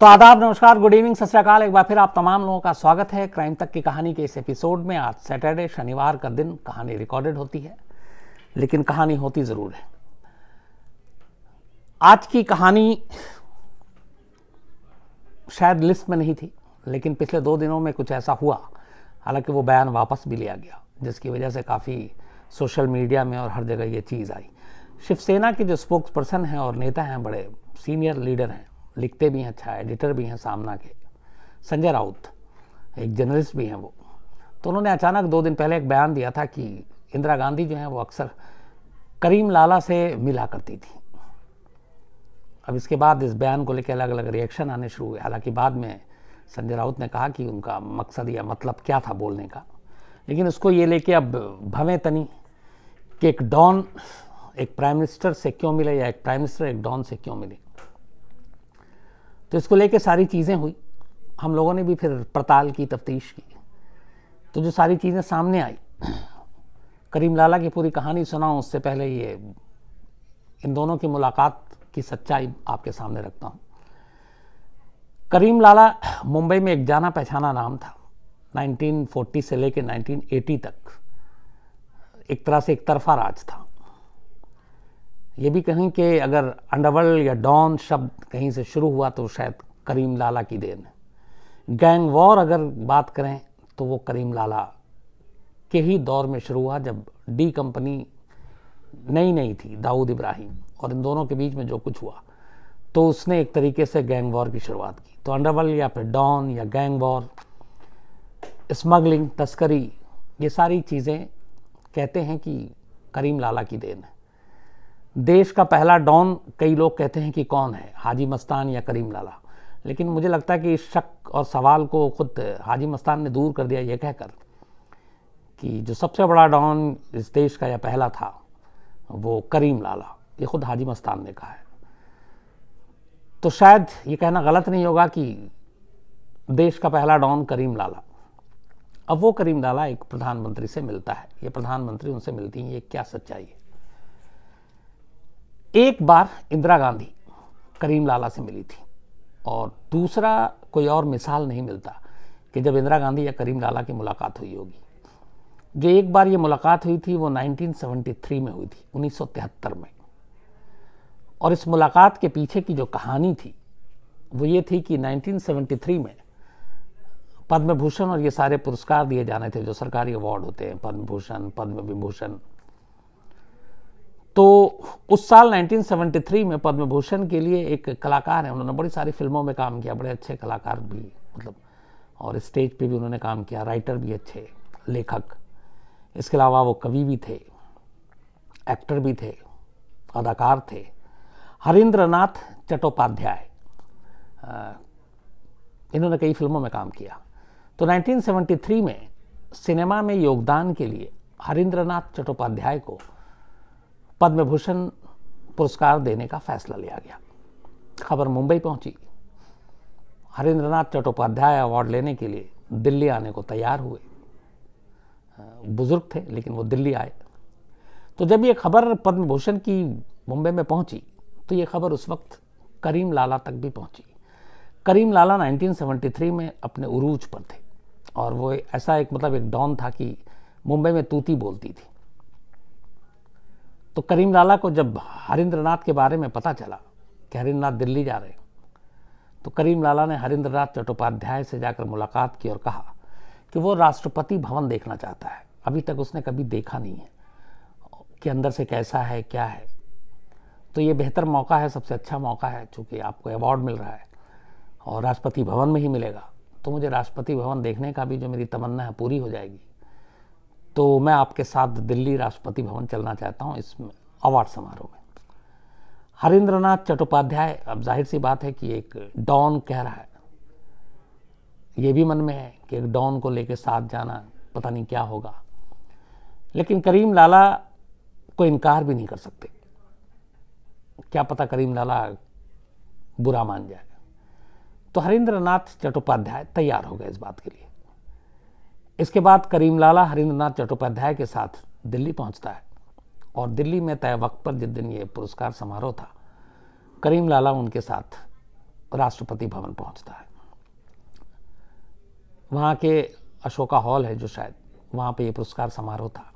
तो आदाब नमस्कार गुड इवनिंग सत्याकाल एक बार फिर आप तमाम लोगों का स्वागत है क्राइम तक की कहानी के इस एपिसोड में आज सैटरडे शनिवार का दिन कहानी रिकॉर्डेड होती है लेकिन कहानी होती ज़रूर है आज की कहानी शायद लिस्ट में नहीं थी लेकिन पिछले दो दिनों में कुछ ऐसा हुआ हालांकि वो बयान वापस भी लिया गया जिसकी वजह से काफ़ी सोशल मीडिया में और हर जगह ये चीज़ आई शिवसेना के जो स्पोक्स पर्सन हैं और नेता हैं बड़े सीनियर लीडर हैं लिखते भी हैं अच्छा एडिटर भी हैं सामना के संजय राउत एक जर्नलिस्ट भी हैं वो तो उन्होंने अचानक दो दिन पहले एक बयान दिया था कि इंदिरा गांधी जो हैं वो अक्सर करीम लाला से मिला करती थी अब इसके बाद इस बयान को लेकर अलग अलग रिएक्शन आने शुरू हुए हालांकि बाद में संजय राउत ने कहा कि उनका मकसद या मतलब क्या था बोलने का लेकिन उसको ये लेके अब भवें तनी कि एक डॉन एक प्राइम मिनिस्टर से क्यों मिले या एक प्राइम मिनिस्टर एक डॉन से क्यों मिले तो इसको लेके सारी चीज़ें हुई हम लोगों ने भी फिर पड़ताल की तफ्तीश की तो जो सारी चीज़ें सामने आई करीम लाला की पूरी कहानी सुनाऊँ उससे पहले ये इन दोनों की मुलाकात की सच्चाई आपके सामने रखता हूँ करीम लाला मुंबई में एक जाना पहचाना नाम था 1940 से लेकर 1980 तक एक तरह से एक तरफा राज था ये भी कहें कि अगर अंडरवर्ल्ड या डॉन शब्द कहीं से शुरू हुआ तो शायद करीम लाला की देन है गैंग वॉर अगर बात करें तो वो करीम लाला के ही दौर में शुरू हुआ जब डी कंपनी नई नई थी दाऊद इब्राहिम और इन दोनों के बीच में जो कुछ हुआ तो उसने एक तरीके से गैंग वॉर की शुरुआत की तो अंडरवर्ल्ड या फिर डॉन या गैंग वॉर स्मगलिंग तस्करी ये सारी चीज़ें कहते हैं कि करीम लाला की देन है देश का पहला डॉन कई लोग कहते हैं कि कौन है हाजी मस्तान या करीम लाला लेकिन मुझे लगता है कि इस शक और सवाल को खुद हाजी मस्तान ने दूर कर दिया यह कहकर कि जो सबसे बड़ा डॉन इस देश का या पहला था वो करीम लाला ये खुद हाजी मस्तान ने कहा है तो शायद ये कहना गलत नहीं होगा कि देश का पहला डॉन करीम लाला अब वो करीम लाला एक प्रधानमंत्री से मिलता है ये प्रधानमंत्री उनसे मिलती हैं ये क्या सच्चाई है एक बार इंदिरा गांधी करीम लाला से मिली थी और दूसरा कोई और मिसाल नहीं मिलता कि जब इंदिरा गांधी या करीम लाला की मुलाकात हुई होगी जो एक बार ये मुलाकात हुई थी वो 1973 में हुई थी उन्नीस में और इस मुलाकात के पीछे की जो कहानी थी वो ये थी कि 1973 में पद्म भूषण और ये सारे पुरस्कार दिए जाने थे जो सरकारी अवार्ड होते हैं पद्म भूषण पद्म विभूषण तो उस साल 1973 में पद्म भूषण के लिए एक कलाकार हैं उन्होंने बड़ी सारी फिल्मों में काम किया बड़े अच्छे कलाकार भी मतलब और स्टेज पे भी उन्होंने काम किया राइटर भी अच्छे लेखक इसके अलावा वो कवि भी थे एक्टर भी थे अदाकार थे हरिंद्रनाथ चट्टोपाध्याय इन्होंने कई फिल्मों में काम किया तो 1973 में सिनेमा में योगदान के लिए हरिंद्रनाथ चट्टोपाध्याय को पद्म भूषण पुरस्कार देने का फैसला लिया गया खबर मुंबई पहुंची हरिंद्रनाथ चट्टोपाध्याय अवार्ड लेने के लिए दिल्ली आने को तैयार हुए बुजुर्ग थे लेकिन वो दिल्ली आए तो जब ये खबर पद्म भूषण की मुंबई में पहुंची तो ये खबर उस वक्त करीम लाला तक भी पहुंची करीम लाला 1973 में अपने उरूज पर थे और वो ऐसा एक मतलब एक डॉन था कि मुंबई में तूती बोलती थी तो करीम लाला को जब हरिंद्रनाथ के बारे में पता चला कि हरिंद्रनाथ दिल्ली जा रहे तो करीम लाला ने हरिंद्रनाथ चट्टोपाध्याय से जाकर मुलाकात की और कहा कि वो राष्ट्रपति भवन देखना चाहता है अभी तक उसने कभी देखा नहीं है कि अंदर से कैसा है क्या है तो ये बेहतर मौका है सबसे अच्छा मौका है चूँकि आपको अवार्ड मिल रहा है और राष्ट्रपति भवन में ही मिलेगा तो मुझे राष्ट्रपति भवन देखने का भी जो मेरी तमन्ना है पूरी हो जाएगी तो मैं आपके साथ दिल्ली राष्ट्रपति भवन चलना चाहता हूँ इस अवार्ड समारोह में हरिंद्रनाथ नाथ चट्टोपाध्याय अब जाहिर सी बात है कि एक डॉन कह रहा है ये भी मन में है कि एक डॉन को लेकर साथ जाना पता नहीं क्या होगा लेकिन करीम लाला को इनकार भी नहीं कर सकते क्या पता करीम लाला बुरा मान जाए तो हरिंद्रनाथ नाथ चट्टोपाध्याय तैयार हो गए इस बात के लिए इसके बाद करीम लाला हरिंद्रनाथ चट्टोपाध्याय के साथ दिल्ली पहुंचता है और दिल्ली में तय वक्त पर जिस दिन ये पुरस्कार समारोह था करीम लाला उनके साथ राष्ट्रपति भवन पहुंचता है वहाँ के अशोका हॉल है जो शायद वहाँ पे ये पुरस्कार समारोह था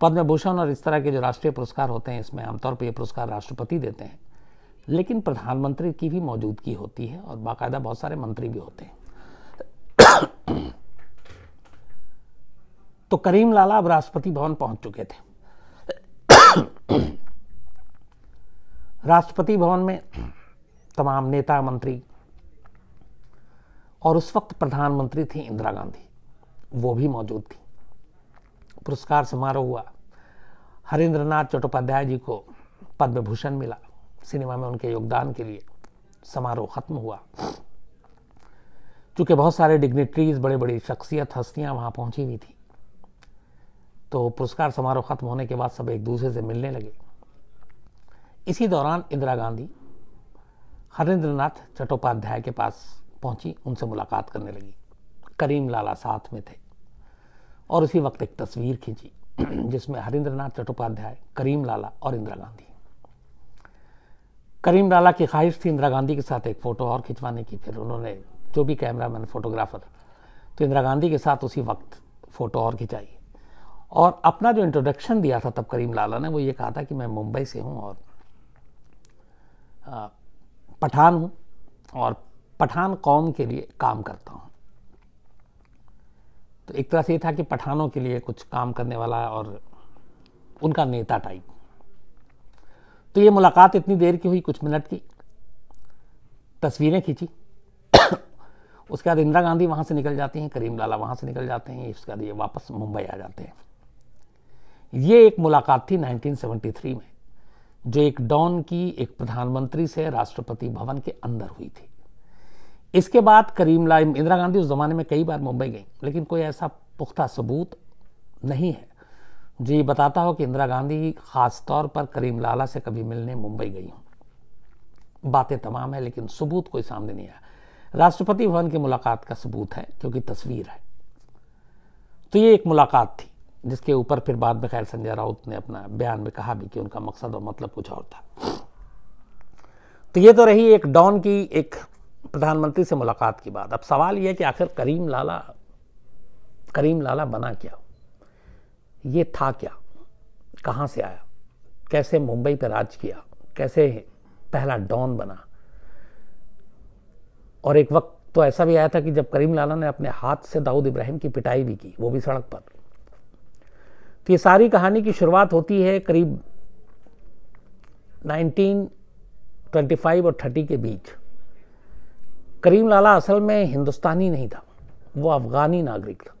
पद्म भूषण और इस तरह के जो राष्ट्रीय पुरस्कार होते हैं इसमें आमतौर पर यह पुरस्कार राष्ट्रपति देते हैं लेकिन प्रधानमंत्री की भी मौजूदगी होती है और बाकायदा बहुत सारे मंत्री भी होते हैं तो करीम लाला अब राष्ट्रपति भवन पहुंच चुके थे राष्ट्रपति भवन में तमाम नेता मंत्री और उस वक्त प्रधानमंत्री थी इंदिरा गांधी वो भी मौजूद थी पुरस्कार समारोह हुआ हरिंद्र नाथ चट्टोपाध्याय जी को पद्म भूषण मिला सिनेमा में उनके योगदान के लिए समारोह खत्म हुआ चूंकि बहुत सारे डिग्नेटरीज बड़े बड़ी शख्सियत हस्तियां वहां पहुंची हुई थी तो पुरस्कार समारोह ख़त्म होने के बाद सब एक दूसरे से मिलने लगे इसी दौरान इंदिरा गांधी हरेंद्र नाथ चट्टोपाध्याय के पास पहुंची उनसे मुलाकात करने लगी करीम लाला साथ में थे और उसी वक्त एक तस्वीर खींची जिसमें हरेंद्र नाथ चट्टोपाध्याय करीम लाला और इंदिरा गांधी करीम लाला की ख्वाहिश थी इंदिरा गांधी के साथ एक फ़ोटो और खिंचवाने की फिर उन्होंने जो भी कैमरा मैन फोटोग्राफर तो इंदिरा गांधी के साथ उसी वक्त फ़ोटो और खिंचाई और अपना जो इंट्रोडक्शन दिया था तब करीम लाला ने वो ये कहा था कि मैं मुंबई से हूँ और पठान हूँ और पठान कौम के लिए काम करता हूँ तो एक तरह से ये था कि पठानों के लिए कुछ काम करने वाला और उनका नेता टाइप तो ये मुलाकात इतनी देर की हुई कुछ मिनट की तस्वीरें खींची उसके बाद इंदिरा गांधी वहाँ से निकल जाती हैं करीम लाला वहाँ से निकल जाते हैं उसके बाद ये वापस मुंबई आ जाते हैं ये एक मुलाकात थी 1973 में जो एक डॉन की एक प्रधानमंत्री से राष्ट्रपति भवन के अंदर हुई थी इसके बाद करीम ला इंदिरा गांधी उस ज़माने में कई बार मुंबई गई लेकिन कोई ऐसा पुख्ता सबूत नहीं है जो ये बताता हो कि इंदिरा गांधी ख़ास तौर पर करीम लाला से कभी मिलने मुंबई गई हूँ बातें तमाम है लेकिन सबूत कोई सामने नहीं आया राष्ट्रपति भवन की मुलाकात का सबूत है क्योंकि तस्वीर है तो ये एक मुलाकात थी जिसके ऊपर फिर बाद में खैर संजय राउत ने अपना बयान में कहा भी कि उनका मकसद और मतलब कुछ और था तो ये तो रही एक डॉन की एक प्रधानमंत्री से मुलाकात की बात अब सवाल यह कि आखिर करीम लाला करीम लाला बना क्या ये था क्या कहाँ से आया कैसे मुंबई पर राज किया कैसे पहला डॉन बना और एक वक्त तो ऐसा भी आया था कि जब करीम लाला ने अपने हाथ से दाऊद इब्राहिम की पिटाई भी की वो भी सड़क पर तो ये सारी कहानी की शुरुआत होती है करीब 1925 और 30 के बीच करीम लाला असल में हिंदुस्तानी नहीं था वो अफ़गानी नागरिक था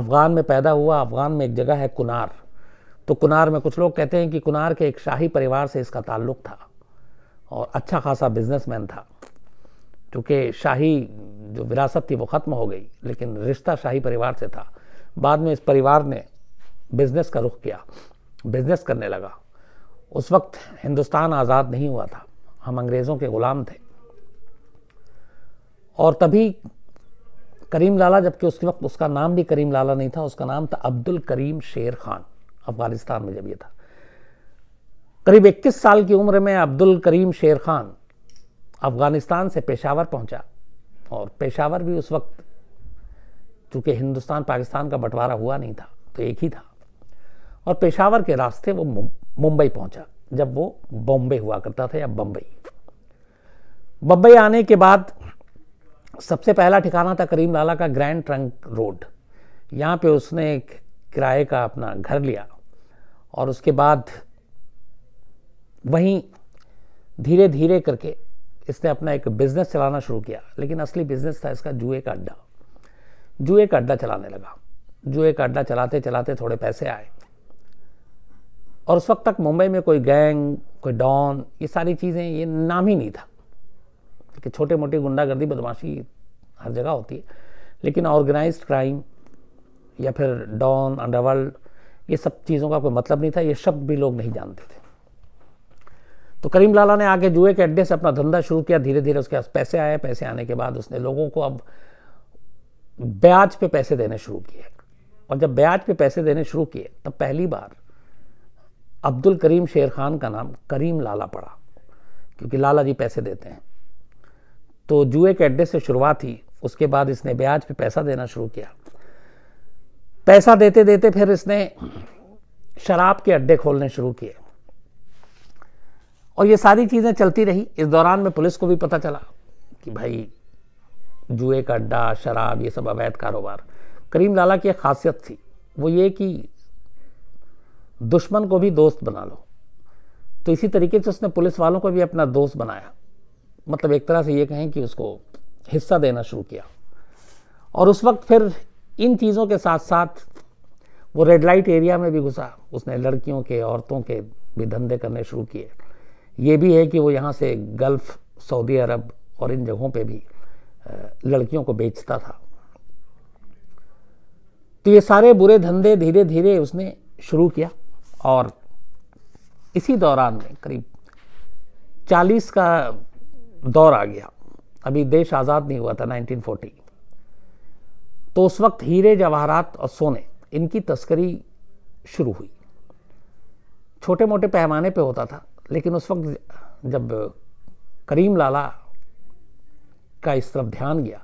अफ़गान में पैदा हुआ अफ़गान में एक जगह है कुनार तो कुनार में कुछ लोग कहते हैं कि कुनार के एक शाही परिवार से इसका ताल्लुक़ था और अच्छा खासा बिजनेसमैन था चूँकि शाही जो विरासत थी वो ख़त्म हो गई लेकिन रिश्ता शाही परिवार से था बाद में इस परिवार ने बिज़नेस का रुख किया बिज़नेस करने लगा उस वक्त हिंदुस्तान आज़ाद नहीं हुआ था हम अंग्रेज़ों के ग़ुलाम थे और तभी करीम लाला जबकि उसके वक्त उसका नाम भी करीम लाला नहीं था उसका नाम था अब्दुल करीम शेर खान अफ़गानिस्तान में जब ये था करीब 21 साल की उम्र में अब्दुल करीम शेर खान अफ़गानिस्तान से पेशावर पहुंचा और पेशावर भी उस वक्त चूँकि हिंदुस्तान पाकिस्तान का बंटवारा हुआ नहीं था तो एक ही था और पेशावर के रास्ते वो मुंबई पहुंचा जब वो बॉम्बे हुआ करता था या बम्बई बम्बई आने के बाद सबसे पहला ठिकाना था करीम लाला का ग्रैंड ट्रंक रोड यहाँ पे उसने एक किराए का अपना घर लिया और उसके बाद वहीं धीरे धीरे करके इसने अपना एक बिज़नेस चलाना शुरू किया लेकिन असली बिज़नेस था इसका जुए का अड्डा जुए का अड्डा चलाने लगा जुए का अड्डा चलाते चलाते थोड़े पैसे आए और उस वक्त तक मुंबई में कोई गैंग कोई डॉन ये सारी चीज़ें ये नाम ही नहीं था कि छोटे मोटे गुंडागर्दी बदमाशी हर जगह होती है लेकिन ऑर्गेनाइज क्राइम या फिर डॉन अंडरवर्ल्ड ये सब चीज़ों का कोई मतलब नहीं था ये शब्द भी लोग नहीं जानते थे तो करीम लाला ने आगे जुए के अड्डे से अपना धंधा शुरू किया धीरे धीरे उसके पास पैसे आए पैसे आने के बाद उसने लोगों को अब ब्याज पे पैसे देने शुरू किए और जब ब्याज पे पैसे देने शुरू किए तब पहली बार अब्दुल करीम शेर खान का नाम करीम लाला पड़ा क्योंकि लाला जी पैसे देते हैं तो जुए के अड्डे से शुरुआत ही उसके बाद इसने ब्याज पे पैसा देना शुरू किया पैसा देते देते फिर इसने शराब के अड्डे खोलने शुरू किए और ये सारी चीज़ें चलती रही इस दौरान में पुलिस को भी पता चला कि भाई जुए का अड्डा शराब ये सब अवैध कारोबार करीम लाला की एक खासियत थी वो ये कि दुश्मन को भी दोस्त बना लो तो इसी तरीके से उसने पुलिस वालों को भी अपना दोस्त बनाया मतलब एक तरह से ये कहें कि उसको हिस्सा देना शुरू किया और उस वक्त फिर इन चीज़ों के साथ साथ वो रेड लाइट एरिया में भी घुसा उसने लड़कियों के औरतों के भी धंधे करने शुरू किए ये भी है कि वो यहाँ से गल्फ़ सऊदी अरब और इन जगहों पे भी लड़कियों को बेचता था तो ये सारे बुरे धंधे धीरे धीरे उसने शुरू किया और इसी दौरान में करीब 40 का दौर आ गया अभी देश आज़ाद नहीं हुआ था 1940 तो उस वक्त हीरे जवाहरात और सोने इनकी तस्करी शुरू हुई छोटे मोटे पैमाने पे होता था लेकिन उस वक्त जब करीम लाला का इस तरफ ध्यान गया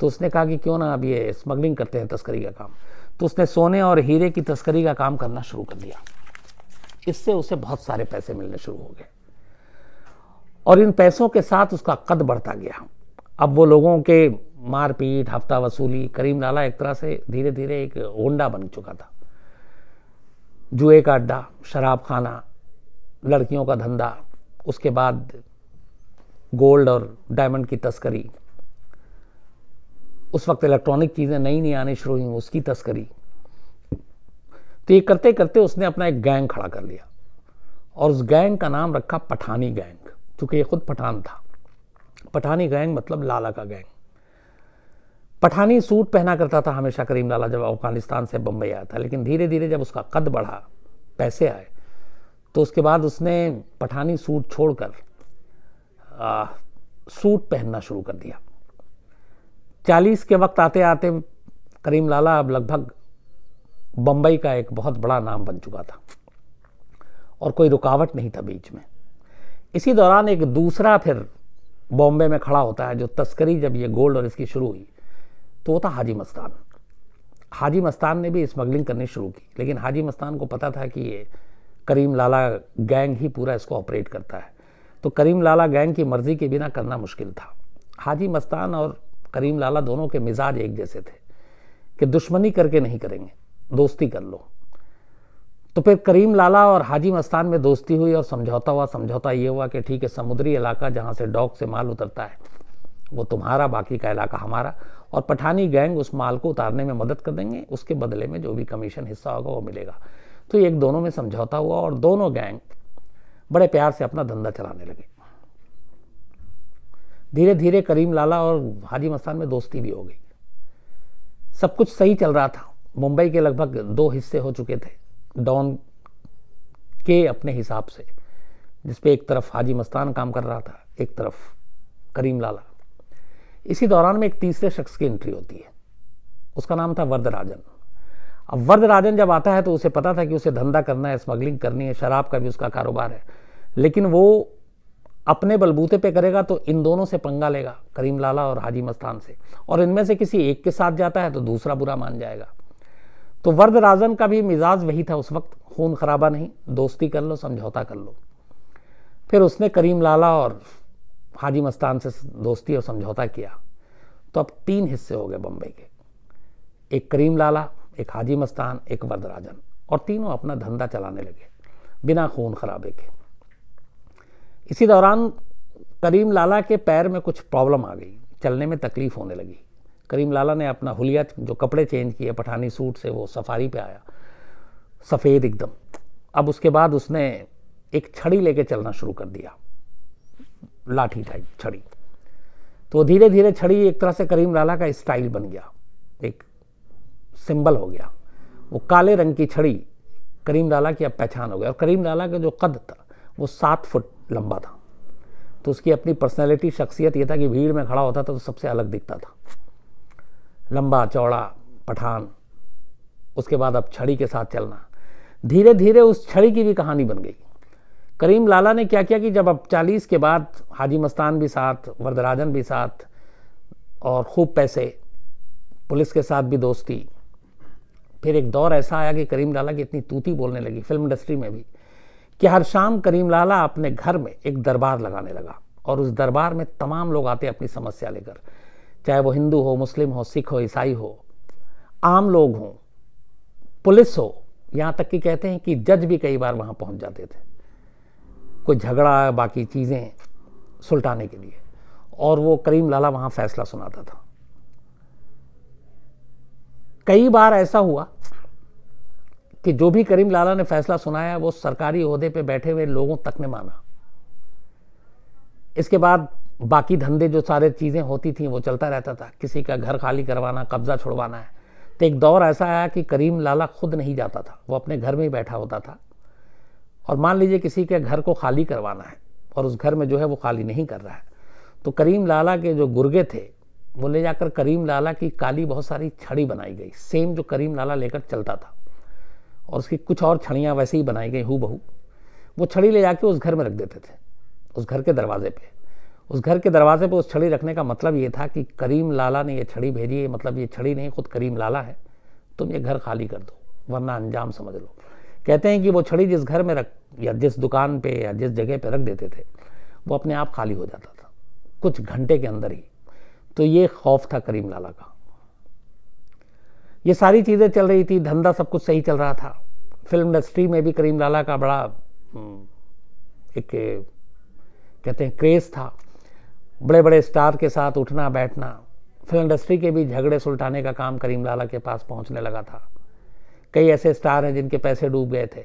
तो उसने कहा कि क्यों ना अब ये स्मगलिंग करते हैं तस्करी का काम तो उसने सोने और हीरे की तस्करी का काम करना शुरू कर दिया इससे उसे बहुत सारे पैसे मिलने शुरू हो गए और इन पैसों के साथ उसका कद बढ़ता गया अब वो लोगों के मारपीट हफ्ता वसूली करीम नाला एक तरह से धीरे धीरे एक होंडा बन चुका था जुए का अड्डा शराब खाना लड़कियों का धंधा उसके बाद गोल्ड और डायमंड की तस्करी उस वक्त इलेक्ट्रॉनिक चीज़ें नई नई आनी शुरू हुई उसकी तस्करी तो ये करते करते उसने अपना एक गैंग खड़ा कर लिया और उस गैंग का नाम रखा पठानी गैंग क्योंकि ये खुद पठान था पठानी गैंग मतलब लाला का गैंग पठानी सूट पहना करता था हमेशा करीम लाला जब अफगानिस्तान से बम्बई आया था लेकिन धीरे धीरे जब उसका कद बढ़ा पैसे आए तो उसके बाद उसने पठानी सूट छोड़कर सूट पहनना शुरू कर दिया चालीस के वक्त आते आते करीम लाला अब लगभग बम्बई का एक बहुत बड़ा नाम बन चुका था और कोई रुकावट नहीं था बीच में इसी दौरान एक दूसरा फिर बॉम्बे में खड़ा होता है जो तस्करी जब ये गोल्ड और इसकी शुरू हुई तो वो था हाजी मस्तान हाजी मस्तान ने भी स्मगलिंग करनी शुरू की लेकिन हाजी मस्तान को पता था कि ये करीम लाला गैंग ही पूरा इसको ऑपरेट करता है तो करीम लाला गैंग की मर्ज़ी के बिना करना मुश्किल था हाजी मस्तान और करीम लाला दोनों के मिजाज एक जैसे थे कि दुश्मनी करके नहीं करेंगे दोस्ती कर लो तो फिर करीम लाला और हाजी मस्तान में दोस्ती हुई और समझौता हुआ समझौता ये हुआ कि ठीक है समुद्री इलाका जहाँ से डॉक से माल उतरता है वो तुम्हारा बाकी का इलाका हमारा और पठानी गैंग उस माल को उतारने में मदद कर देंगे उसके बदले में जो भी कमीशन हिस्सा होगा वो मिलेगा तो एक दोनों में समझौता हुआ और दोनों गैंग बड़े प्यार से अपना धंधा चलाने लगे धीरे धीरे करीम लाला और हाजी मस्तान में दोस्ती भी हो गई सब कुछ सही चल रहा था मुंबई के लगभग दो हिस्से हो चुके थे डॉन के अपने हिसाब से जिसपे एक तरफ हाजी मस्तान काम कर रहा था एक तरफ करीम लाला इसी दौरान में एक तीसरे शख्स की एंट्री होती है उसका नाम था राजन अब राजन जब आता है तो उसे पता था कि उसे धंधा करना है स्मगलिंग करनी है शराब का भी उसका कारोबार है लेकिन वो अपने बलबूते पे करेगा तो इन दोनों से पंगा लेगा करीम लाला और हाजी मस्तान से और इनमें से किसी एक के साथ जाता है तो दूसरा बुरा मान जाएगा तो राजन का भी मिजाज वही था उस वक्त खून खराबा नहीं दोस्ती कर लो समझौता कर लो फिर उसने करीम लाला और हाजी मस्तान से दोस्ती और समझौता किया तो अब तीन हिस्से हो गए बम्बई के एक करीम लाला एक हाजी मस्तान एक राजन और तीनों अपना धंधा चलाने लगे बिना खून खराबे के इसी दौरान करीम लाला के पैर में कुछ प्रॉब्लम आ गई चलने में तकलीफ होने लगी करीम लाला ने अपना हुलिया जो कपड़े चेंज किए पठानी सूट से वो सफारी पे आया सफ़ेद एकदम अब उसके बाद उसने एक छड़ी लेके चलना शुरू कर दिया लाठी टाइप छड़ी तो धीरे धीरे छड़ी एक तरह से करीम लाला का स्टाइल बन गया एक सिंबल हो गया वो काले रंग की छड़ी करीम लाला की अब पहचान हो गई और करीम लाला का जो कद था वो सात फुट लंबा था तो उसकी अपनी पर्सनैलिटी शख्सियत ये था कि भीड़ में खड़ा होता था तो सबसे अलग दिखता था लंबा चौड़ा पठान उसके बाद अब छड़ी के साथ चलना धीरे धीरे उस छड़ी की भी कहानी बन गई करीम लाला ने क्या किया कि जब अब चालीस के बाद हाजी मस्तान भी साथ वरदराजन भी साथ और खूब पैसे पुलिस के साथ भी दोस्ती फिर एक दौर ऐसा आया कि करीम लाला की इतनी तूती बोलने लगी फिल्म इंडस्ट्री में भी कि हर शाम करीम लाला अपने घर में एक दरबार लगाने लगा और उस दरबार में तमाम लोग आते अपनी समस्या लेकर चाहे वो हिंदू हो मुस्लिम हो सिख हो ईसाई हो आम लोग हों पुलिस हो यहाँ तक कि कहते हैं कि जज भी कई बार वहाँ पहुँच जाते थे कोई झगड़ा बाकी चीज़ें सुलटाने के लिए और वो करीम लाला वहाँ फैसला सुनाता था कई बार ऐसा हुआ कि जो भी करीम लाला ने फैसला सुनाया वो सरकारी अहदे पे बैठे हुए लोगों तक ने माना इसके बाद बाकी धंधे जो सारे चीज़ें होती थी वो चलता रहता था किसी का घर खाली करवाना कब्ज़ा छुड़वाना है तो एक दौर ऐसा आया कि करीम लाला खुद नहीं जाता था वो अपने घर में ही बैठा होता था और मान लीजिए किसी के घर को खाली करवाना है और उस घर में जो है वो खाली नहीं कर रहा है तो करीम लाला के जो गुर्गे थे वो ले जाकर करीम लाला की काली बहुत सारी छड़ी बनाई गई सेम जो करीम लाला लेकर चलता था और उसकी कुछ और छड़ियाँ वैसे ही बनाई गई हु बहू वो छड़ी ले जाके उस घर में रख देते थे उस घर के दरवाजे पर उस घर के दरवाजे पर उस छड़ी रखने का मतलब ये था कि करीम लाला ने ये छड़ी भेजी है मतलब ये छड़ी नहीं खुद करीम लाला है तुम ये घर खाली कर दो वरना अंजाम समझ लो कहते हैं कि वो छड़ी जिस घर में रख या जिस दुकान पे या जिस जगह पे रख देते थे वो अपने आप खाली हो जाता था कुछ घंटे के अंदर ही तो ये खौफ था करीम लाला का ये सारी चीज़ें चल रही थी धंधा सब कुछ सही चल रहा था फिल्म इंडस्ट्री में भी करीम लाला का बड़ा हम्म, एक कहते हैं क्रेज़ था बड़े बड़े स्टार के साथ उठना बैठना फिल्म इंडस्ट्री के भी झगड़े सुलटाने का काम करीम लाला के पास पहुंचने लगा था कई ऐसे स्टार हैं जिनके पैसे डूब गए थे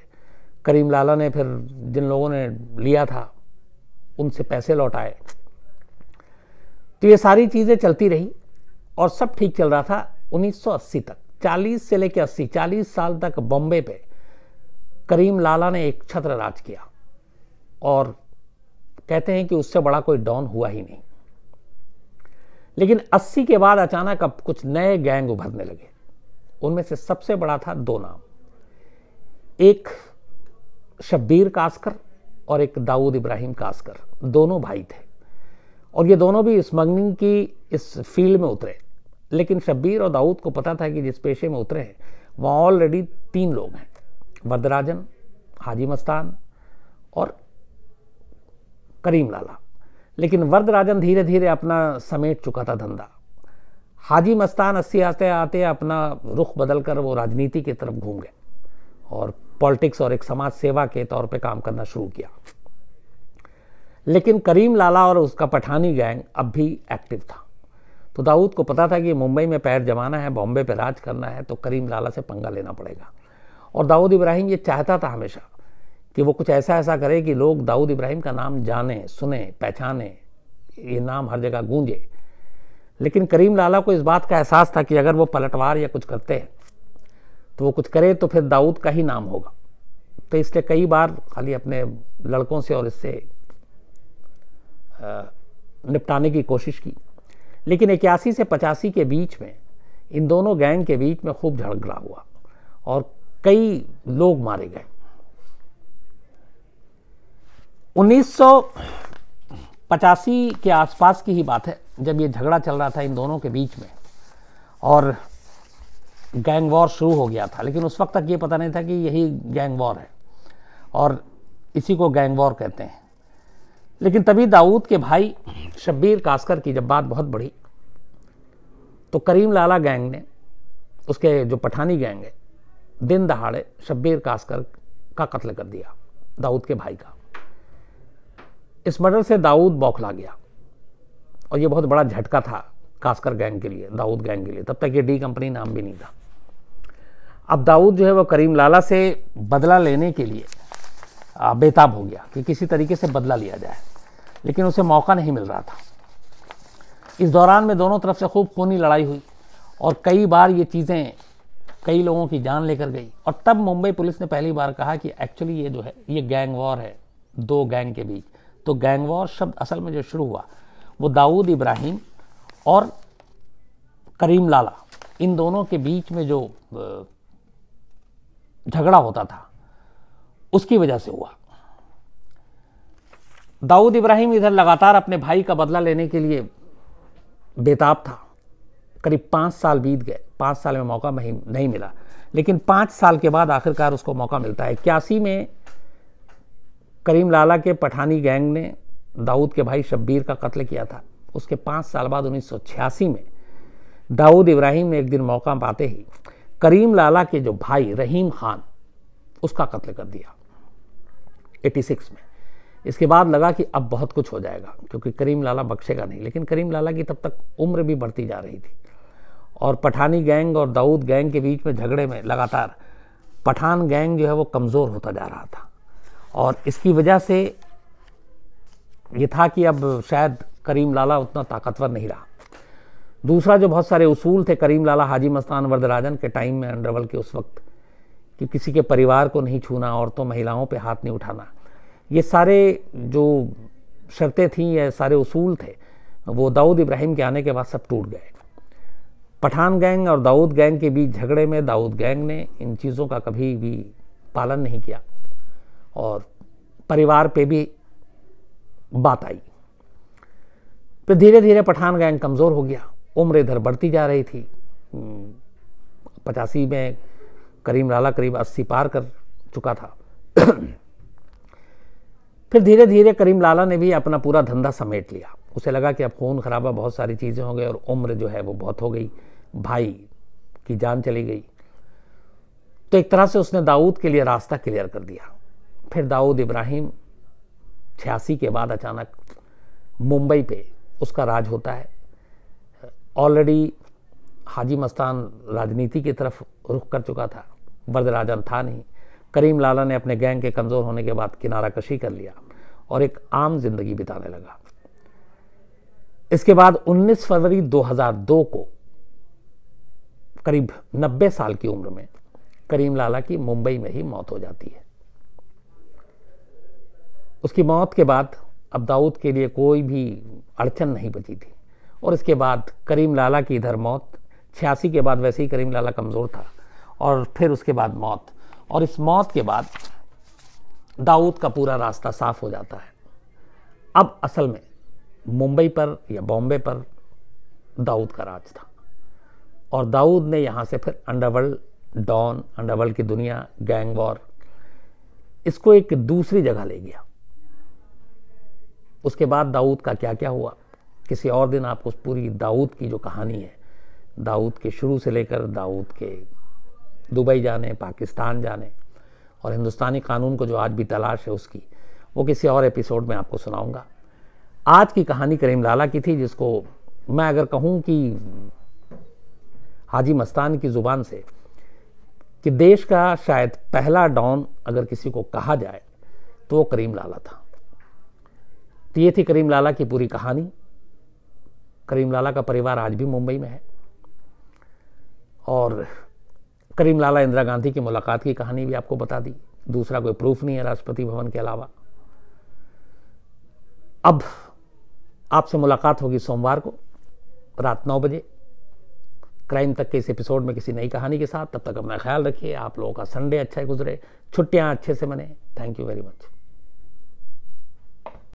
करीम लाला ने फिर जिन लोगों ने लिया था उनसे पैसे लौटाए तो ये सारी चीज़ें चलती रही और सब ठीक चल रहा था 1980 तक 40 से लेकर 80 40 साल तक बॉम्बे पे करीम लाला ने एक छत्र राज किया और कहते हैं कि उससे बड़ा कोई डॉन हुआ ही नहीं लेकिन 80 के बाद अचानक अब कुछ नए गैंग उभरने लगे उनमें से सबसे बड़ा था दो नाम एक शब्बीर कास्कर और एक दाऊद इब्राहिम कास्कर दोनों भाई थे और ये दोनों भी स्मगलिंग की इस फील्ड में उतरे लेकिन शब्बीर और दाऊद को पता था कि जिस पेशे में उतरे हैं वहाँ ऑलरेडी तीन लोग हैं वरदराजन हाजी मस्तान और करीम लाला लेकिन राजन धीरे धीरे अपना समेट चुका था धंधा हाजी मस्तान अस्सी आते आते अपना रुख बदल कर वो राजनीति की तरफ घूम गए और पॉलिटिक्स और एक समाज सेवा के तौर पे काम करना शुरू किया लेकिन करीम लाला और उसका पठानी गैंग अब भी एक्टिव था तो दाऊद को पता था कि मुंबई में पैर जमाना है बॉम्बे पर राज करना है तो करीम लाला से पंगा लेना पड़ेगा और दाऊद इब्राहिम ये चाहता था हमेशा कि वो कुछ ऐसा ऐसा करे कि लोग दाऊद इब्राहिम का नाम जाने सुने पहचाने ये नाम हर जगह गूंजे लेकिन करीम लाला को इस बात का एहसास था कि अगर वो पलटवार या कुछ करते हैं तो वो कुछ करे तो फिर दाऊद का ही नाम होगा तो इसलिए कई बार खाली अपने लड़कों से और इससे निपटाने की कोशिश की लेकिन इक्यासी से पचासी के बीच में इन दोनों गैंग के बीच में खूब झगड़ा हुआ और कई लोग मारे गए उन्नीस पचासी के आसपास की ही बात है जब ये झगड़ा चल रहा था इन दोनों के बीच में और गैंग वॉर शुरू हो गया था लेकिन उस वक्त तक ये पता नहीं था कि यही गैंग वॉर है और इसी को गैंग वॉर कहते हैं लेकिन तभी दाऊद के भाई शब्बीर कास्कर की जब बात बहुत बढ़ी तो करीम लाला गैंग ने उसके जो पठानी गैंग है दिन दहाड़े शब्बीर कास्कर का कत्ल कर दिया दाऊद के भाई का इस मर्डर से दाऊद बौखला गया और यह बहुत बड़ा झटका था कास्कर गैंग के लिए दाऊद गैंग के लिए तब तक ये डी कंपनी नाम भी नहीं था अब दाऊद जो है वो करीम लाला से बदला लेने के लिए बेताब हो गया कि किसी तरीके से बदला लिया जाए लेकिन उसे मौका नहीं मिल रहा था इस दौरान में दोनों तरफ से खूब खूनी लड़ाई हुई और कई बार ये चीज़ें कई लोगों की जान लेकर गई और तब मुंबई पुलिस ने पहली बार कहा कि एक्चुअली ये जो है ये गैंग वॉर है दो गैंग के बीच तो गैंगवॉर शब्द असल में जो शुरू हुआ वो दाऊद इब्राहिम और करीम लाला इन दोनों के बीच में जो झगड़ा होता था उसकी वजह से हुआ दाऊद इब्राहिम इधर लगातार अपने भाई का बदला लेने के लिए बेताब था करीब पाँच साल बीत गए पाँच साल में मौका नहीं मिला लेकिन पाँच साल के बाद आखिरकार उसको मौका मिलता है इक्यासी में करीम लाला के पठानी गैंग ने दाऊद के भाई शब्बीर का कत्ल किया था उसके पाँच साल बाद उन्नीस में दाऊद इब्राहिम ने एक दिन मौका पाते ही करीम लाला के जो भाई रहीम खान उसका कत्ल कर दिया 86 में इसके बाद लगा कि अब बहुत कुछ हो जाएगा क्योंकि करीम लाला बख्शेगा नहीं लेकिन करीम लाला की तब तक उम्र भी बढ़ती जा रही थी और पठानी गैंग और दाऊद गैंग के बीच में झगड़े में लगातार पठान गैंग जो है वो कमज़ोर होता जा रहा था और इसकी वजह से ये था कि अब शायद करीम लाला उतना ताकतवर नहीं रहा दूसरा जो बहुत सारे उसूल थे करीम लाला हाजी मस्तान वरदराजन के टाइम में अंडरवल के उस वक्त कि किसी के परिवार को नहीं छूना औरतों महिलाओं पे हाथ नहीं उठाना ये सारे जो शर्तें थीं या सारे उसूल थे वो दाऊद इब्राहिम के आने के बाद सब टूट गए पठान गैंग और दाऊद गैंग के बीच झगड़े में दाऊद गैंग ने इन चीज़ों का कभी भी पालन नहीं किया और परिवार पे भी बात आई फिर धीरे धीरे पठान गैंग कमज़ोर हो गया उम्र इधर बढ़ती जा रही थी हम्म, पचासी में करीम लाला करीब अस्सी पार कर चुका था फिर धीरे धीरे करीम लाला ने भी अपना पूरा धंधा समेट लिया उसे लगा कि अब खून खराबा बहुत सारी चीज़ें हो गई और उम्र जो है वो बहुत हो गई भाई की जान चली गई तो एक तरह से उसने दाऊद के लिए रास्ता क्लियर कर दिया फिर दाऊद इब्राहिम छियासी के बाद अचानक मुंबई पे उसका राज होता है ऑलरेडी हाजी मस्तान राजनीति की तरफ रुख कर चुका था राजन था नहीं करीम लाला ने अपने गैंग के कमज़ोर होने के बाद किनारा कशी कर लिया और एक आम जिंदगी बिताने लगा इसके बाद 19 फरवरी 2002 को करीब 90 साल की उम्र में करीम लाला की मुंबई में ही मौत हो जाती है उसकी मौत के बाद अब दाऊद के लिए कोई भी अड़चन नहीं बची थी और इसके बाद करीम लाला की इधर मौत छियासी के बाद वैसे ही करीम लाला कमज़ोर था और फिर उसके बाद मौत और इस मौत के बाद दाऊद का पूरा रास्ता साफ हो जाता है अब असल में मुंबई पर या बॉम्बे पर दाऊद का राज था और दाऊद ने यहाँ से फिर अंडरवर्ल्ड डॉन अंडरवर्ल्ड की दुनिया गैंग वॉर इसको एक दूसरी जगह ले गया उसके बाद दाऊद का क्या क्या हुआ किसी और दिन आपको पूरी दाऊद की जो कहानी है दाऊद के शुरू से लेकर दाऊद के दुबई जाने पाकिस्तान जाने और हिंदुस्तानी कानून को जो आज भी तलाश है उसकी वो किसी और एपिसोड में आपको सुनाऊंगा आज की कहानी करीम लाला की थी जिसको मैं अगर कहूँ कि हाजी मस्तान की ज़ुबान से कि देश का शायद पहला डॉन अगर किसी को कहा जाए तो वो करीम लाला था तो ये थी करीम लाला की पूरी कहानी करीम लाला का परिवार आज भी मुंबई में है और करीम लाला इंदिरा गांधी की मुलाकात की कहानी भी आपको बता दी दूसरा कोई प्रूफ नहीं है राष्ट्रपति भवन के अलावा अब आपसे मुलाकात होगी सोमवार को रात नौ बजे क्राइम तक के इस एपिसोड में किसी नई कहानी के साथ तब तक अपना ख्याल रखिए आप लोगों का संडे अच्छा गुजरे छुट्टियाँ अच्छे से मने थैंक यू वेरी मच